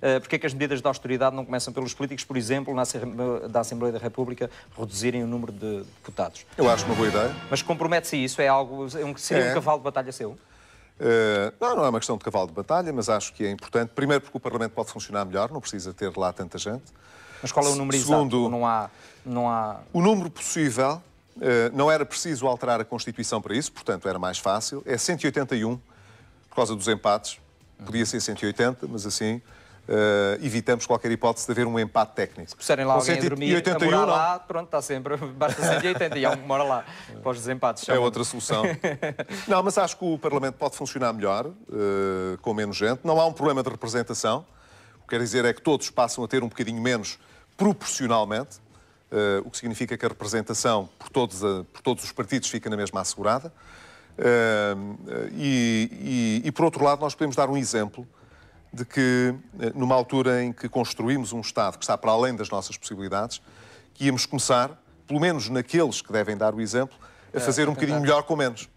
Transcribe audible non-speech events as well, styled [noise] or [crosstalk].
Uh, porque é que as medidas de austeridade não começam pelos políticos, por exemplo, na Assembleia, da Assembleia da República, reduzirem o número de deputados? Eu acho uma boa ideia. Mas compromete-se isso? É algo, é seria é. um cavalo de batalha seu? Eh, não, não é uma questão de cavalo de batalha, mas acho que é importante. Primeiro, porque o Parlamento pode funcionar melhor, não precisa ter lá tanta gente. Mas qual é o número Segundo, exato? Não há, não há... O número possível, eh, não era preciso alterar a Constituição para isso, portanto era mais fácil. É 181, por causa dos empates. Podia ser 180, mas assim uh, evitamos qualquer hipótese de haver um empate técnico. Se puserem lá Com alguém 100, a dormir, 81, a morar não. lá, pronto, está sempre, basta 180 e há um que [laughs] mora lá, para os desempates. É outra solução. [laughs] não, mas acho que o Parlamento pode funcionar melhor, uh, com menos gente. Não há um problema de representação. O que quer dizer é que todos passam a ter um bocadinho menos proporcionalmente, uh, o que significa que a representação por todos, a, por todos os partidos fica na mesma assegurada. Uh, e, e, e, por outro lado, nós podemos dar um exemplo de que, eh, numa altura em que construímos um Estado que está para além das nossas possibilidades, que íamos começar, pelo menos naqueles que devem dar o exemplo, a fazer um bocadinho melhor com menos.